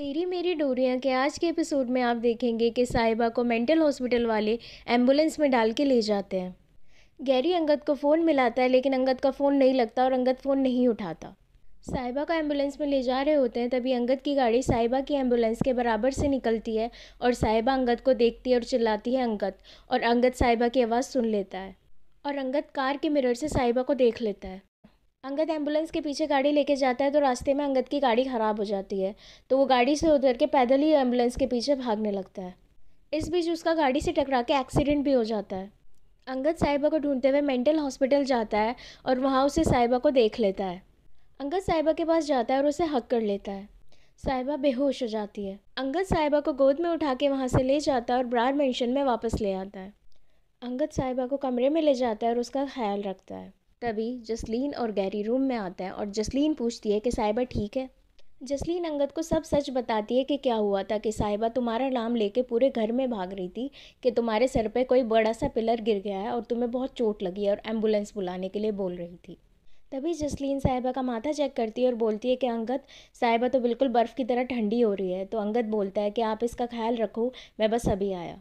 तेरी मेरी डोरियाँ के आज के एपिसोड में आप देखेंगे कि साहिबा को मेंटल हॉस्पिटल वाले एम्बुलेंस में डाल के ले जाते हैं गैरी अंगद को फ़ोन मिलाता है लेकिन अंगद का फ़ोन नहीं लगता और अंगद फ़ोन नहीं उठाता साहिबा को एम्बुलेंस में ले जा रहे होते हैं तभी अंगद की गाड़ी साहिबा की एम्बुलेंस के बराबर से निकलती है और साहिबा अंगद को देखती है और चिल्लाती है अंगद और अंगद साहिबा की आवाज़ सुन लेता है और अंगद कार के मिरर से साहिबा को देख लेता है अंगद एम्बुलेंस के पीछे गाड़ी लेके जाता है तो रास्ते में अंगद की गाड़ी ख़राब हो जाती है तो वो गाड़ी से उतर के पैदल ही एम्बुलेंस के पीछे भागने लगता है इस बीच उसका गाड़ी से टकरा के एक्सीडेंट भी हो जाता है अंगद साहिबा को ढूंढते हुए मेंटल हॉस्पिटल जाता है और वहाँ उसे साहिबा को देख लेता है अंगद साहिबा के पास जाता है और उसे हक कर लेता है साहिबा बेहोश हो जाती है अंगद साहिबा को गोद में उठा के वहाँ से ले जाता है और ब्रार मेंशन में वापस ले आता है अंगद साहिबा को कमरे में ले जाता है और उसका ख्याल रखता है तभी जसलीन और गैरी रूम में आते हैं और जसलीन पूछती है कि साहिबा ठीक है जसलीन अंगद को सब सच बताती है कि क्या हुआ था कि साहिबा तुम्हारा नाम लेके पूरे घर में भाग रही थी कि तुम्हारे सर पे कोई बड़ा सा पिलर गिर गया है और तुम्हें बहुत चोट लगी है और एम्बुलेंस बुलाने के लिए बोल रही थी तभी जसलीन साहिबा का माथा चेक करती है और बोलती है कि अंगद साहिबा तो बिल्कुल बर्फ़ की तरह ठंडी हो रही है तो अंगद बोलता है कि आप इसका ख्याल रखो मैं बस अभी आया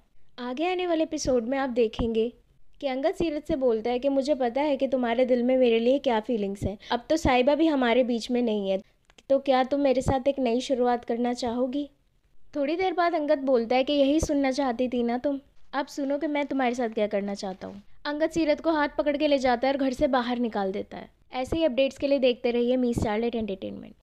आगे आने वाले एपिसोड में आप देखेंगे कि अंगद सीरत से बोलता है कि मुझे पता है कि तुम्हारे दिल में मेरे लिए क्या फीलिंग्स हैं अब तो साहिबा भी हमारे बीच में नहीं है तो क्या तुम मेरे साथ एक नई शुरुआत करना चाहोगी थोड़ी देर बाद अंगद बोलता है कि यही सुनना चाहती थी ना तुम अब सुनो कि मैं तुम्हारे साथ क्या करना चाहता हूँ अंगद सीरत को हाथ पकड़ के ले जाता है और घर से बाहर निकाल देता है ऐसे ही अपडेट्स के लिए देखते रहिए मी स्टार्लेट एंटरटेनमेंट